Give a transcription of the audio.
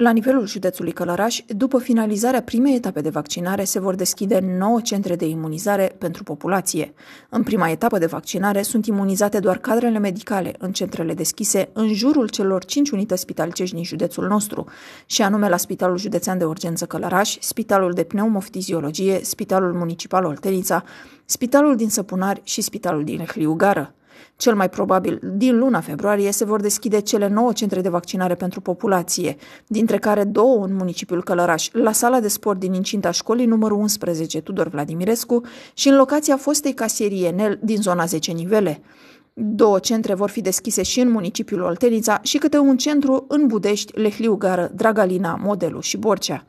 La nivelul județului Călăraș, după finalizarea primei etape de vaccinare, se vor deschide 9 centre de imunizare pentru populație. În prima etapă de vaccinare sunt imunizate doar cadrele medicale în centrele deschise în jurul celor 5 unități spitalicești din județul nostru, și anume la Spitalul Județean de Urgență Călăraș, Spitalul de Pneumofiziologie, Spitalul Municipal Oltenița, Spitalul din Săpunari și Spitalul din Hliugară. Cel mai probabil, din luna februarie se vor deschide cele 9 centre de vaccinare pentru populație, dintre care două în municipiul Călăraș, la sala de sport din incinta școlii numărul 11 Tudor Vladimirescu și în locația fostei casierii Enel din zona 10 nivele. Două centre vor fi deschise și în municipiul Oltenița și câte un centru în Budești, Lehliu Gară, Dragalina, Modelu și Borcea.